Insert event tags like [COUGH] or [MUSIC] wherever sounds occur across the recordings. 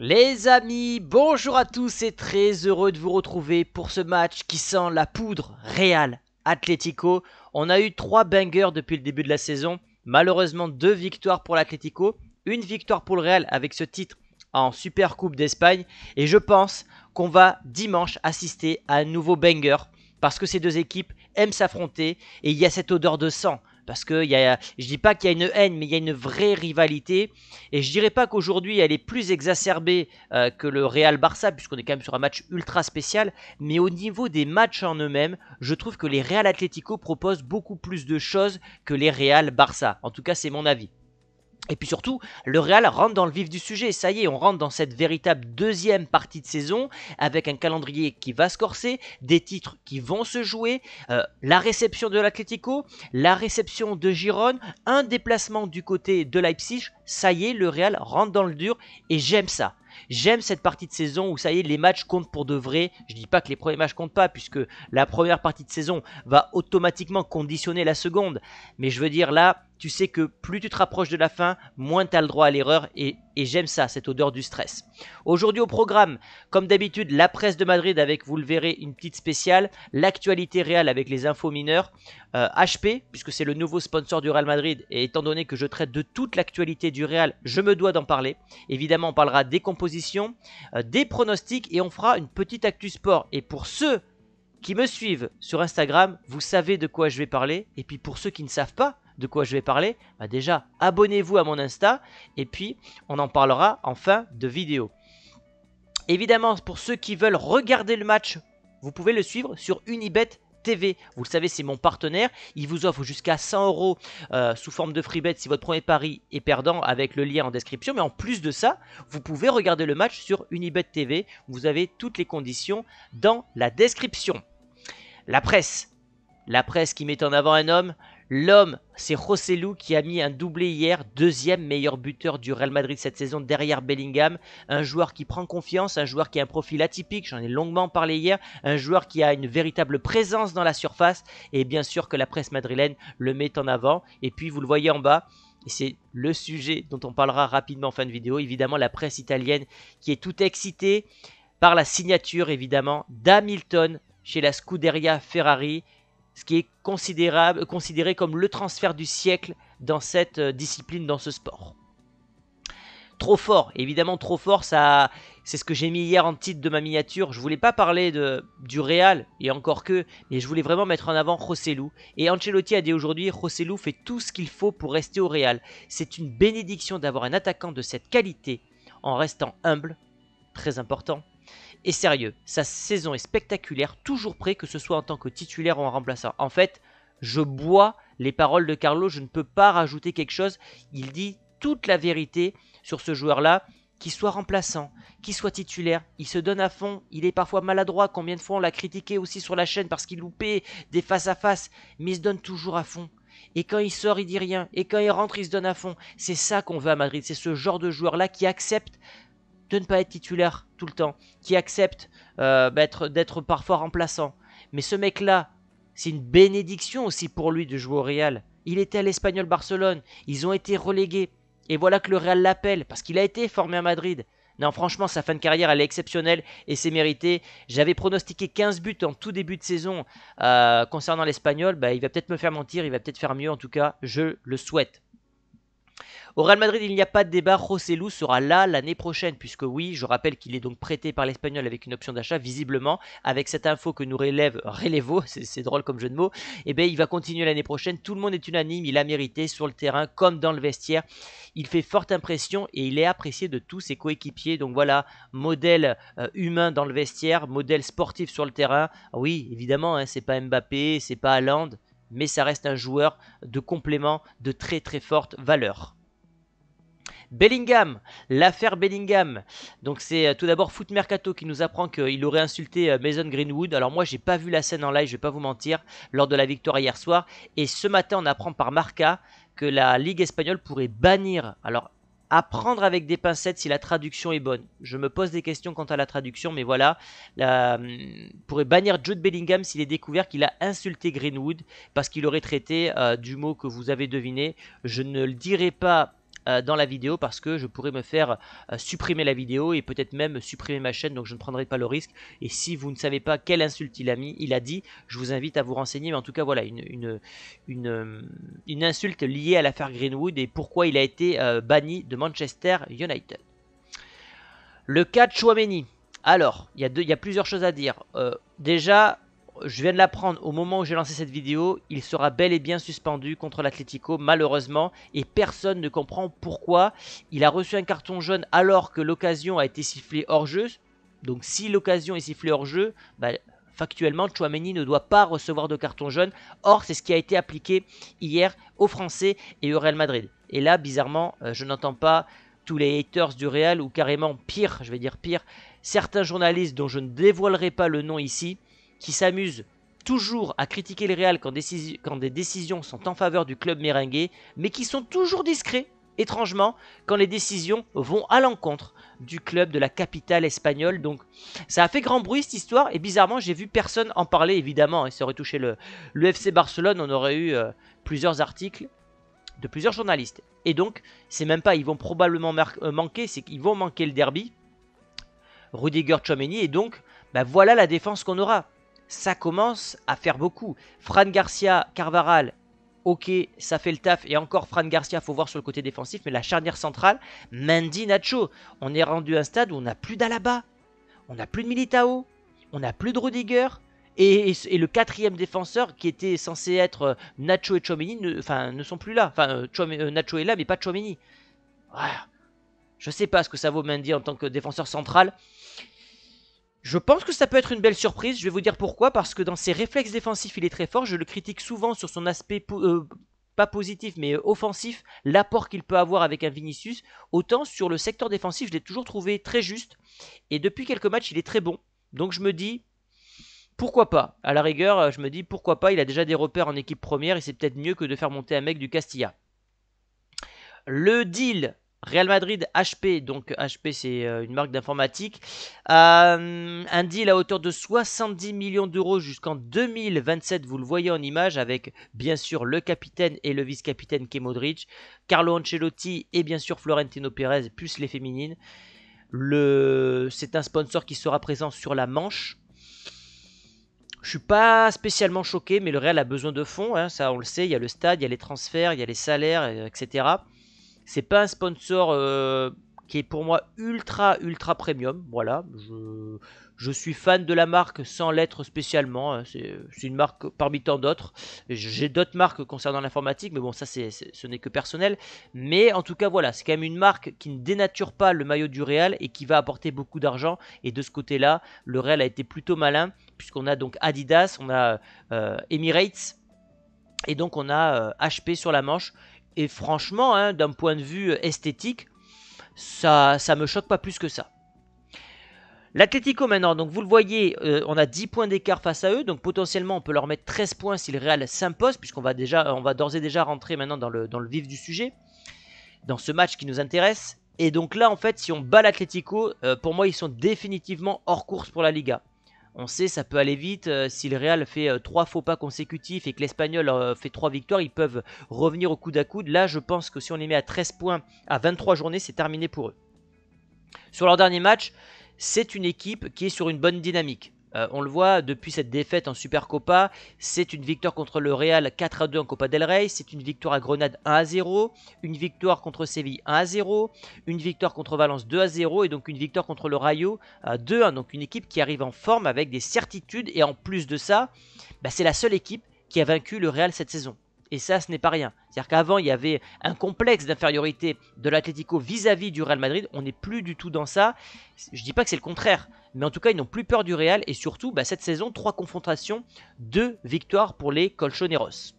Les amis, bonjour à tous et très heureux de vous retrouver pour ce match qui sent la poudre Real Atlético. On a eu trois bangers depuis le début de la saison. Malheureusement, deux victoires pour l'Atlético, une victoire pour le Real avec ce titre en Super Coupe d'Espagne. Et je pense qu'on va dimanche assister à un nouveau banger parce que ces deux équipes aiment s'affronter et il y a cette odeur de sang. Parce que y a, je dis pas qu'il y a une haine, mais il y a une vraie rivalité. Et je dirais pas qu'aujourd'hui elle est plus exacerbée euh, que le Real Barça, puisqu'on est quand même sur un match ultra spécial. Mais au niveau des matchs en eux-mêmes, je trouve que les Real Atlético proposent beaucoup plus de choses que les Real Barça. En tout cas, c'est mon avis. Et puis surtout, le Real rentre dans le vif du sujet. Ça y est, on rentre dans cette véritable deuxième partie de saison avec un calendrier qui va se corser, des titres qui vont se jouer, euh, la réception de l'Atlético, la réception de Gironne, un déplacement du côté de Leipzig. Ça y est, le Real rentre dans le dur et j'aime ça. J'aime cette partie de saison où ça y est, les matchs comptent pour de vrai. Je ne dis pas que les premiers matchs comptent pas, puisque la première partie de saison va automatiquement conditionner la seconde. Mais je veux dire là, tu sais que plus tu te rapproches de la fin, moins tu as le droit à l'erreur et, j'aime ça, cette odeur du stress. Aujourd'hui au programme, comme d'habitude, la presse de Madrid avec, vous le verrez, une petite spéciale, l'actualité réelle avec les infos mineures, HP, euh, puisque c'est le nouveau sponsor du Real Madrid et étant donné que je traite de toute l'actualité du Real, je me dois d'en parler. Évidemment, on parlera des compositions, euh, des pronostics et on fera une petite actu sport. Et pour ceux qui me suivent sur Instagram, vous savez de quoi je vais parler. Et puis pour ceux qui ne savent pas, de quoi je vais parler, bah déjà abonnez-vous à mon Insta et puis on en parlera en fin de vidéo. Évidemment, pour ceux qui veulent regarder le match, vous pouvez le suivre sur Unibet TV. Vous le savez, c'est mon partenaire. Il vous offre jusqu'à 100 euros euh, sous forme de free bet si votre premier pari est perdant avec le lien en description. Mais en plus de ça, vous pouvez regarder le match sur Unibet TV. Vous avez toutes les conditions dans la description. La presse. La presse qui met en avant un homme, L'homme, c'est José qui a mis un doublé hier, deuxième meilleur buteur du Real Madrid cette saison derrière Bellingham. Un joueur qui prend confiance, un joueur qui a un profil atypique, j'en ai longuement parlé hier, un joueur qui a une véritable présence dans la surface et bien sûr que la presse madrilène le met en avant. Et puis vous le voyez en bas, et c'est le sujet dont on parlera rapidement en fin de vidéo, évidemment la presse italienne qui est tout excitée par la signature évidemment d'Hamilton chez la Scuderia Ferrari ce qui est considérable, considéré comme le transfert du siècle dans cette euh, discipline, dans ce sport. Trop fort, évidemment trop fort, ça, c'est ce que j'ai mis hier en titre de ma miniature. Je voulais pas parler de, du Real, et encore que, mais je voulais vraiment mettre en avant Rossellou. Et Ancelotti a dit aujourd'hui, Rossellou fait tout ce qu'il faut pour rester au Real. C'est une bénédiction d'avoir un attaquant de cette qualité en restant humble, très important, et sérieux. Sa saison est spectaculaire, toujours prêt, que ce soit en tant que titulaire ou en remplaçant. En fait, je bois les paroles de Carlo, je ne peux pas rajouter quelque chose. Il dit toute la vérité sur ce joueur-là, qu'il soit remplaçant, qu'il soit titulaire, il se donne à fond, il est parfois maladroit, combien de fois on l'a critiqué aussi sur la chaîne parce qu'il loupait des face-à-face, -face, mais il se donne toujours à fond. Et quand il sort, il dit rien. Et quand il rentre, il se donne à fond. C'est ça qu'on veut à Madrid. C'est ce genre de joueur-là qui accepte de ne pas être titulaire tout le temps, qui accepte euh, d'être parfois remplaçant. Mais ce mec-là, c'est une bénédiction aussi pour lui de jouer au Real. Il était à l'Espagnol Barcelone, ils ont été relégués. Et voilà que le Real l'appelle, parce qu'il a été formé à Madrid. Non, franchement, sa fin de carrière, elle est exceptionnelle et c'est mérité. J'avais pronostiqué 15 buts en tout début de saison euh, concernant l'Espagnol. Bah, il va peut-être me faire mentir, il va peut-être faire mieux. En tout cas, je le souhaite. Au Real Madrid, il n'y a pas de débat, Rossellou sera là l'année prochaine, puisque oui, je rappelle qu'il est donc prêté par l'Espagnol avec une option d'achat, visiblement, avec cette info que nous relève Relevo, [LAUGHS] c'est drôle comme jeu de mots, et eh bien il va continuer l'année prochaine, tout le monde est unanime, il a mérité sur le terrain comme dans le vestiaire, il fait forte impression et il est apprécié de tous ses coéquipiers, donc voilà, modèle euh, humain dans le vestiaire, modèle sportif sur le terrain, oui, évidemment, hein, c'est pas Mbappé, c'est pas Allende mais ça reste un joueur de complément de très très forte valeur. Bellingham, l'affaire Bellingham. Donc c'est euh, tout d'abord Foot Mercato qui nous apprend qu'il aurait insulté euh, Mason Greenwood. Alors moi j'ai pas vu la scène en live, je vais pas vous mentir, lors de la victoire hier soir. Et ce matin on apprend par Marca que la Ligue espagnole pourrait bannir. Alors Apprendre prendre avec des pincettes si la traduction est bonne. Je me pose des questions quant à la traduction, mais voilà. La, hum, pourrait bannir Jude Bellingham s'il est découvert qu'il a insulté Greenwood parce qu'il aurait traité euh, du mot que vous avez deviné. Je ne le dirai pas euh, dans la vidéo parce que je pourrais me faire euh, supprimer la vidéo et peut-être même supprimer ma chaîne donc je ne prendrai pas le risque et si vous ne savez pas quelle insulte il a mis il a dit je vous invite à vous renseigner mais en tout cas voilà une, une, une, euh, insulte liée à l'affaire Greenwood et pourquoi il a été banni de Manchester United. Le cas de Chouameni. Alors, il y, y, a plusieurs choses à dire. déjà, je viens de l'apprendre au moment où j'ai lancé cette vidéo, il sera bel et bien suspendu contre l'Atletico malheureusement et personne ne comprend pourquoi. Il a reçu un carton jaune alors que l'occasion a été sifflée hors jeu. Donc si l'occasion est sifflée hors jeu, bah, factuellement Chouameni ne doit pas recevoir de carton jaune. Or c'est ce qui a été appliqué hier aux Français et au Real Madrid. Et là bizarrement euh, je n'entends pas tous les haters du Real ou carrément pire, je vais dire pire, certains journalistes dont je ne dévoilerai pas le nom ici qui s'amuse toujours à critiquer le Real quand, des décisions sont en faveur du club merengue, mais qui sont toujours discrets, étrangement, quand les décisions vont à l'encontre du club de la capitale espagnole. Donc ça a fait grand bruit cette histoire, et bizarrement, j'ai vu personne en parler, évidemment, et ça aurait touché le, le FC Barcelone, on aurait eu euh, plusieurs articles de plusieurs journalistes. Et donc, c'est même pas, ils vont probablement euh, manquer, c'est qu'ils vont manquer le derby. Rudiger Chomeni, et donc, bah, voilà la défense qu'on aura ça commence à faire beaucoup. Fran Garcia, Carvaral, ok, ça fait le taf. Et encore Fran Garcia, faut voir sur le côté défensif, mais la charnière centrale, Mendy, Nacho. On est rendu à un stade où on n'a plus d'Alaba, on n'a plus de Militao, on n'a plus de Rudiger. Et, le quatrième défenseur qui était censé être euh, Nacho et Chomini enfin, ne sont plus là. Enfin, euh, euh, Nacho est là, mais pas Chomini. Je sais pas ce que ça vaut Mendy en tant que défenseur central. Je pense que ça peut être une belle surprise, je vais vous dire pourquoi, parce que dans ses réflexes défensifs, il est très fort, je le critique souvent sur son aspect euh, pas positif mais euh, offensif, l'apport qu'il peut avoir avec un Vinicius, autant sur le secteur défensif, je l'ai toujours trouvé très juste, et depuis quelques matchs, il est très bon, donc je me dis, pourquoi pas À la rigueur, euh, je me dis, pourquoi pas, il a déjà des repères en équipe première, et c'est peut-être mieux que de faire monter un mec du Castilla. Le deal Real Madrid HP, donc HP c'est euh, une marque d'informatique, euh, un deal à hauteur de 70 millions d'euros jusqu'en 2027, vous le voyez en image, avec bien sûr le capitaine et le vice-capitaine Kemodric, Carlo Ancelotti et bien sûr Florentino Pérez, plus les féminines. C'est un sponsor qui sera présent sur la manche. Je suis pas spécialement choqué, mais le Real a besoin de fonds, hein, ça on le sait, il y a le stade, il y a les transferts, il y a les salaires, etc. C'est pas un sponsor euh, qui est pour moi ultra, ultra premium. Voilà, je, suis fan de la marque sans l'être spécialement. Hein. C'est une marque parmi tant d'autres. J'ai d'autres marques concernant l'informatique, mais bon, ça, c'est ce n'est que personnel. Mais en tout cas, voilà, c'est quand même une marque qui ne dénature pas le maillot du Real et qui va apporter beaucoup d'argent. Et de ce côté-là, le Real a été plutôt malin, puisqu'on a donc Adidas, on a euh, Emirates, et donc on a HP euh, sur la manche. Et franchement, hein, d'un point de vue esthétique, ça ne me choque pas plus que ça. L'Atletico maintenant, donc vous le voyez, euh, on a 10 points d'écart face à eux, donc potentiellement on peut leur mettre 13 points si le Real s'impose, puisqu'on va déjà, on va d'ores et déjà rentrer maintenant dans le, dans le vif du sujet, dans ce match qui nous intéresse. Et donc là en fait, si on bat l'Atlético, euh, pour moi ils sont définitivement hors course pour la Liga. On sait, ça peut aller vite. Euh, si le Real fait euh, trois faux pas consécutifs et que l'Espagnol euh, fait trois victoires, ils peuvent revenir au coude à coude. Là, je pense que si on les met à 13 points à 23 journées, c'est terminé pour eux. Sur leur dernier match, c'est une équipe qui est sur une bonne dynamique. Euh, on le voit depuis cette défaite en Supercopa, c'est une victoire contre le Real 4 à 2 en Copa del Rey, c'est une victoire à Grenade 1 à 0, une victoire contre Séville 1 à 0, une victoire contre Valence 2 à 0 et donc une victoire contre le Rayo 2 à 1. Donc une équipe qui arrive en forme avec des certitudes et en plus de ça, bah, c'est la seule équipe qui a vaincu le Real cette saison. Et ça, ce n'est pas rien. C'est-à-dire qu'avant, il y avait un complexe d'infériorité de l'Atlético vis-à-vis du Real Madrid. On n'est plus du tout dans ça. Je ne dis pas que c'est le contraire, mais en tout cas, ils n'ont plus peur du Real. Et surtout, bah, cette saison, trois confrontations, deux victoires pour les Colchoneros.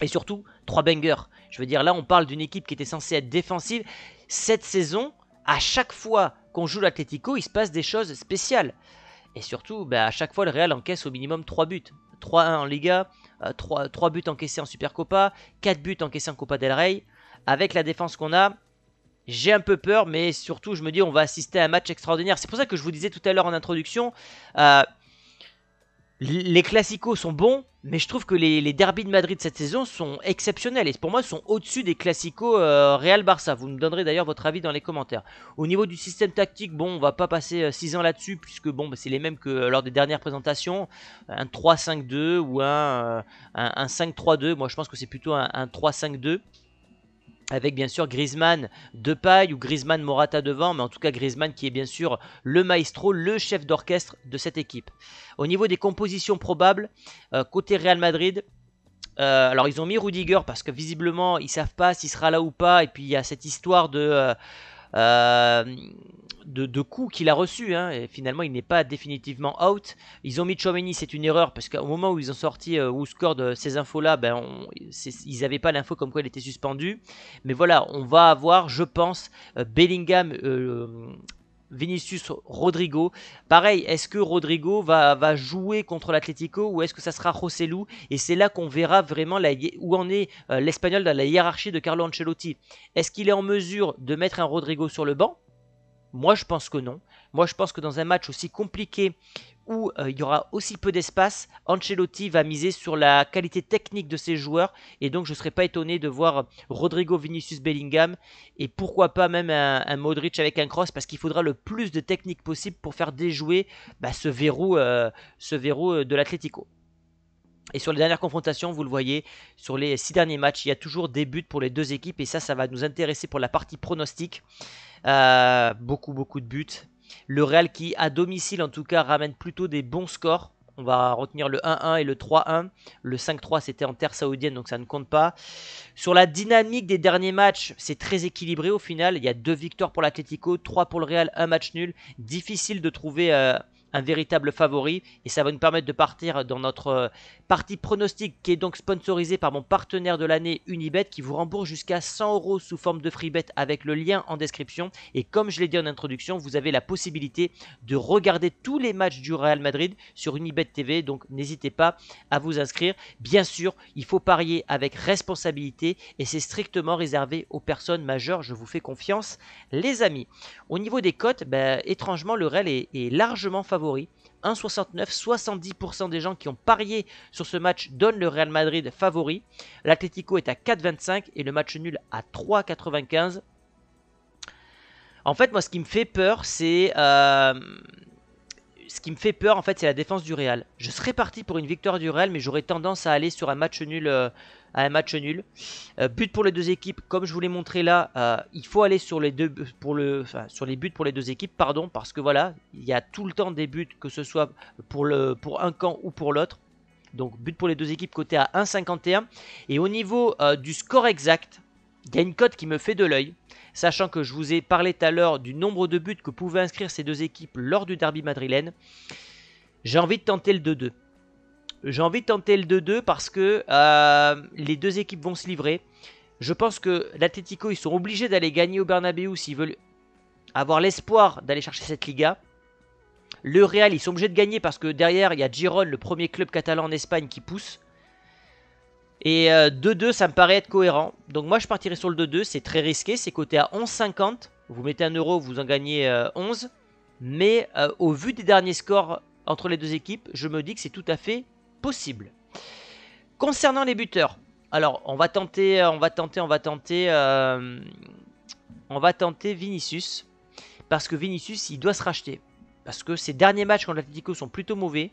Et surtout, trois bangers. Je veux dire, là, on parle d'une équipe qui était censée être défensive. Cette saison, à chaque fois qu'on joue l'Atlético, il se passe des choses spéciales. Et surtout, bah, à chaque fois, le Real encaisse au minimum 3 buts. 3-1 en Liga, 3, euh, buts encaissés en Super Copa, 4 buts encaissés en Copa del Rey. Avec la défense qu'on a, j'ai un peu peur, mais surtout je me dis on va assister à un match extraordinaire. C'est pour ça que je vous disais tout à l'heure en introduction, euh, les classicos sont bons, mais je trouve que les, les de Madrid cette saison sont exceptionnels et pour moi sont au-dessus des classicos euh, Real Barça. Vous me donnerez d'ailleurs votre avis dans les commentaires. Au niveau du système tactique, bon, on va pas passer 6 euh, ans là-dessus puisque bon, bah, c'est les mêmes que euh, lors des dernières présentations, un 3-5-2 ou un, 5-3-2. Moi, je pense que c'est plutôt un 3-5-2 avec bien sûr Griezmann de paille ou Griezmann Morata devant, mais en tout cas Griezmann qui est bien sûr le maestro, le chef d'orchestre de cette équipe. Au niveau des compositions probables, euh, côté Real Madrid, euh, alors ils ont mis Rudiger parce que visiblement ils savent pas s'il sera là ou pas, et puis il y a cette histoire de... Euh, euh, de, coups qu'il a reçus. Hein, et finalement, il n'est pas définitivement out. Ils ont mis Chomini, c'est une erreur, parce qu'au moment où ils ont sorti euh, ou de euh, ces infos-là, ben, ils n'avaient pas l'info comme quoi il était suspendu. Mais voilà, on va avoir, je pense, euh, Bellingham Vinicius Rodrigo. Pareil, est-ce que Rodrigo va, va jouer contre l'Atlético ou est-ce que ça sera Rossellou Et c'est là qu'on verra vraiment la, où en est euh, l'Espagnol dans la hiérarchie de Carlo Ancelotti. Est-ce qu'il est en mesure de mettre un Rodrigo sur le banc Moi, je pense que non. Moi, je pense que dans un match aussi compliqué où euh, il y aura aussi peu d'espace, Ancelotti va miser sur la qualité technique de ses joueurs et donc je ne serais pas étonné de voir Rodrigo Vinicius Bellingham et pourquoi pas même un, Modric avec un cross parce qu'il faudra le plus de technique possible pour faire déjouer bah, ce verrou, euh, ce verrou euh, de l'Atletico. Et sur les dernières confrontations, vous le voyez, sur les six derniers matchs, il y a toujours des buts pour les deux équipes et ça, ça va nous intéresser pour la partie pronostic. beaucoup, beaucoup de buts, le Real qui, à domicile en tout cas, ramène plutôt des bons scores. On va retenir le 1-1 et le 3-1. Le 5-3, c'était en terre saoudienne, donc ça ne compte pas. Sur la dynamique des derniers matchs, c'est très équilibré au final. Il y a deux victoires pour l'Atlético, trois pour le Real, un match nul. Difficile de trouver euh, un véritable favori et ça va nous permettre de partir dans notre euh, partie pronostic qui est donc sponsorisée par mon partenaire de l'année Unibet qui vous rembourse jusqu'à 100 euros sous forme de free bet avec le lien en description et comme je l'ai dit en introduction vous avez la possibilité de regarder tous les matchs du Real Madrid sur Unibet TV donc n'hésitez pas à vous inscrire bien sûr il faut parier avec responsabilité et c'est strictement réservé aux personnes majeures je vous fais confiance les amis au niveau des cotes ben, étrangement le Real est, largement favori 1,69, 70% des gens qui ont parié sur ce match donnent le Real Madrid favori. L'Atlético est à 4,25 et le match nul à 3,95. En fait, moi, ce qui me fait peur, c'est euh, ce qui me fait peur, en fait, c'est la défense du Real. Je serais parti pour une victoire du Real, mais j'aurais tendance à aller sur un match nul. Euh, un match nul. Euh, but pour les deux équipes, comme je vous l'ai montré là, euh, il faut aller sur les deux pour le, sur les buts pour les deux équipes, pardon, parce que voilà, il y a tout le temps des buts, que ce soit pour le pour un camp ou pour l'autre. Donc but pour les deux équipes côté à 1,51. Et au niveau du score exact, il y a une cote qui me fait de l'œil sachant que je vous ai parlé tout à l'heure du nombre de buts que pouvaient inscrire ces deux équipes lors du derby madrilène. J'ai envie de tenter le 2-2. J'ai envie de tenter le 2-2 parce que euh, les deux équipes vont se livrer. Je pense que l'Atletico, ils sont obligés d'aller gagner au Bernabeu s'ils veulent avoir l'espoir d'aller chercher cette Liga. Le Real, ils sont obligés de gagner parce que derrière, il y a Giron, le premier club catalan en Espagne, qui pousse. Et 2-2, euh, ça me paraît être cohérent. Donc moi, je partirai sur le 2-2. C'est très risqué. C'est coté à 11,50. Vous mettez un euro, vous en gagnez 11. Euh, Mais euh, au vu des derniers scores entre les deux équipes, je me dis que c'est tout à fait possible. Concernant les buteurs, alors on va tenter, on va tenter, on va tenter, on va tenter Vinicius parce que Vinicius il doit se racheter parce que ses derniers matchs contre l'Atletico sont plutôt mauvais.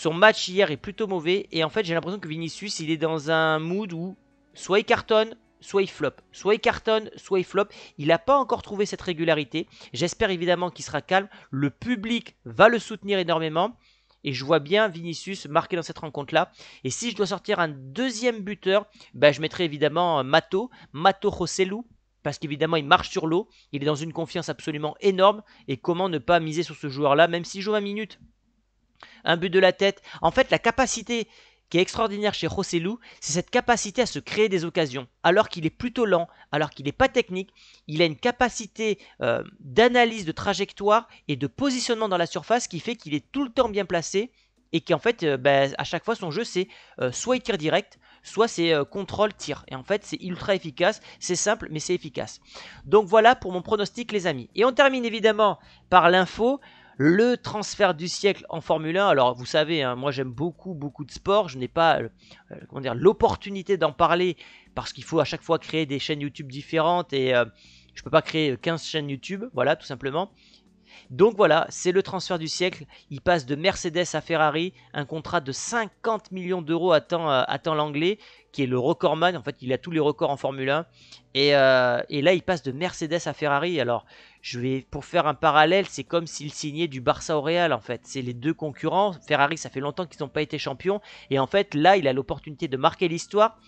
Son match hier est plutôt mauvais. Et en fait, j'ai l'impression que Vinicius, il est dans un mood où soit il cartonne, soit il flop. Soit il cartonne, soit il flop. Il n'a pas encore trouvé cette régularité. J'espère évidemment qu'il sera calme. Le public va le soutenir énormément. Et je vois bien Vinicius marqué dans cette rencontre-là. Et si je dois sortir un deuxième buteur, bah, je mettrai évidemment euh, Mato, Mato Rossellou, parce qu'évidemment il marche sur l'eau, il est dans une confiance absolument énorme, et comment ne pas miser sur ce joueur-là, même s'il joue 20 minutes un but de la tête. En fait, la capacité qui est extraordinaire chez José c'est cette capacité à se créer des occasions. Alors qu'il est plutôt lent, alors qu'il n'est pas technique, il a une capacité euh, d'analyse de trajectoire et de positionnement dans la surface qui fait qu'il est tout le temps bien placé et qui en fait, euh, ben, à chaque fois, son jeu, c'est euh, soit il tire direct, soit c'est contrôle-tir. Et en fait, c'est ultra efficace, c'est simple, mais c'est efficace. Donc voilà pour mon pronostic, les amis. Et on termine évidemment par l'info. Le transfert du siècle en Formule 1. Alors, vous savez, hein, moi j'aime beaucoup, beaucoup de sport, Je n'ai pas euh, euh, l'opportunité d'en parler parce qu'il faut à chaque fois créer des chaînes YouTube différentes et euh, je ne peux pas créer 15 chaînes YouTube. Voilà, tout simplement. Donc voilà, c'est le transfert du siècle. Il passe de Mercedes à Ferrari, un contrat de 50 millions d'euros attend, euh, l'anglais, qui est le recordman. En fait, il a tous les records en Formule 1. Et, euh, et là, il passe de Mercedes à Ferrari. Alors, je vais pour faire un parallèle, c'est comme s'il signait du Barça au Real. En fait, c'est les deux concurrents. Ferrari, ça fait longtemps qu'ils n'ont pas été champions. Et en fait, là, il a l'opportunité de marquer l'histoire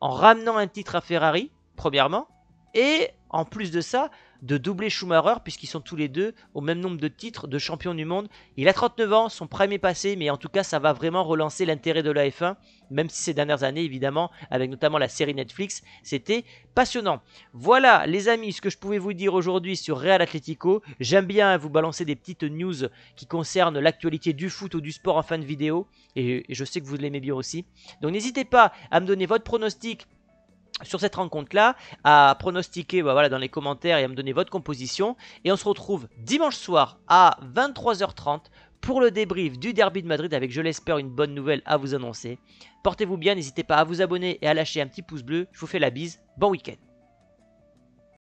en ramenant un titre à Ferrari, premièrement, et en plus de ça, de doubler Schumacher puisqu'ils sont tous les deux au même nombre de titres de champion du monde. Il a 39 ans, son premier passé, mais en tout cas ça va vraiment relancer l'intérêt de la F1, même si ces dernières années évidemment, avec notamment la série Netflix, c'était passionnant. Voilà les amis ce que je pouvais vous dire aujourd'hui sur Real Atletico. J'aime bien vous balancer des petites news qui concernent l'actualité du foot ou du sport en fin de vidéo, et je sais que vous l'aimez bien aussi. Donc n'hésitez pas à me donner votre pronostic sur cette rencontre-là, à pronostiquer bah, voilà, dans les commentaires et à me donner votre composition. Et on se retrouve dimanche soir à 23h30 pour le débrief du Derby de Madrid avec, je l'espère, une bonne nouvelle à vous annoncer. Portez-vous bien, n'hésitez pas à vous abonner et à lâcher un petit pouce bleu. Je vous fais la bise, bon week-end.